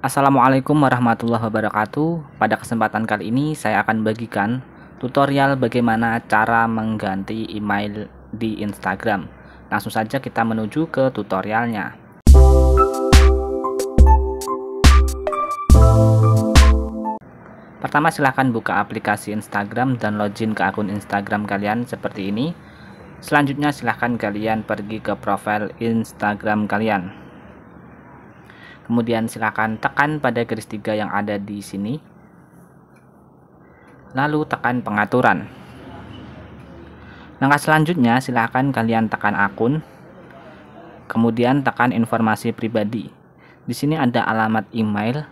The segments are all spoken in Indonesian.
Assalamualaikum warahmatullahi wabarakatuh. Pada kesempatan kali ini saya akan bagikan tutorial bagaimana cara mengganti email di Instagram. Langsung saja kita menuju ke tutorialnya. Pertama silahkan buka aplikasi Instagram dan login ke akun Instagram kalian seperti ini. Selanjutnya silahkan kalian pergi ke profil Instagram kalian. Kemudian silakan tekan pada garis tiga yang ada di sini. Lalu tekan pengaturan. Langkah selanjutnya silakan kalian tekan akun. Kemudian tekan informasi pribadi. Di sini ada alamat email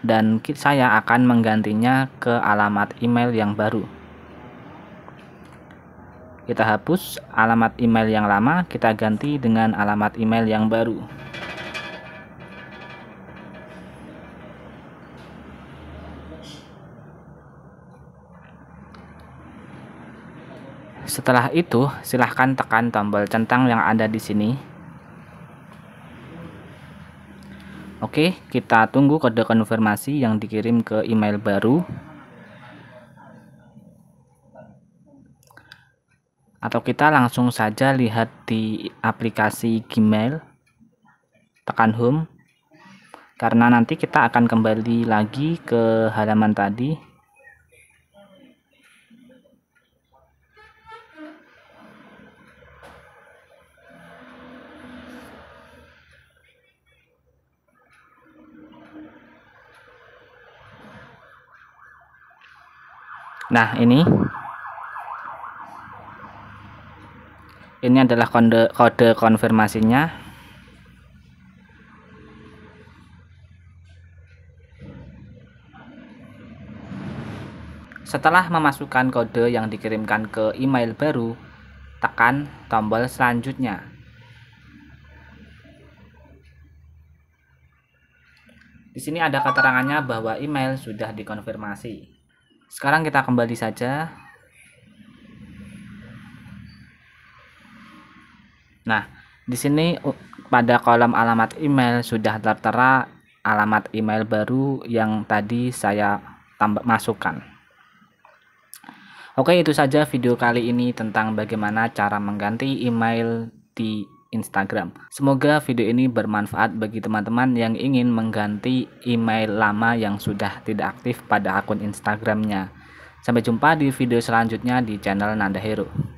dan saya akan menggantinya ke alamat email yang baru. Kita hapus alamat email yang lama, kita ganti dengan alamat email yang baru. Setelah itu, silahkan tekan tombol centang yang ada di sini. Oke, kita tunggu kode konfirmasi yang dikirim ke email baru. Atau kita langsung saja lihat di aplikasi Gmail. Tekan home. Karena nanti kita akan kembali lagi ke halaman tadi nah ini ini adalah kode kode konfirmasinya setelah memasukkan kode yang dikirimkan ke email baru tekan tombol selanjutnya di sini ada keterangannya bahwa email sudah dikonfirmasi sekarang kita kembali saja. Nah, di sini pada kolom alamat email sudah tertera alamat email baru yang tadi saya tambah masukkan. Oke, itu saja video kali ini tentang bagaimana cara mengganti email di Instagram. Semoga video ini bermanfaat bagi teman-teman yang ingin mengganti email lama yang sudah tidak aktif pada akun Instagramnya. Sampai jumpa di video selanjutnya di channel Nanda Hero.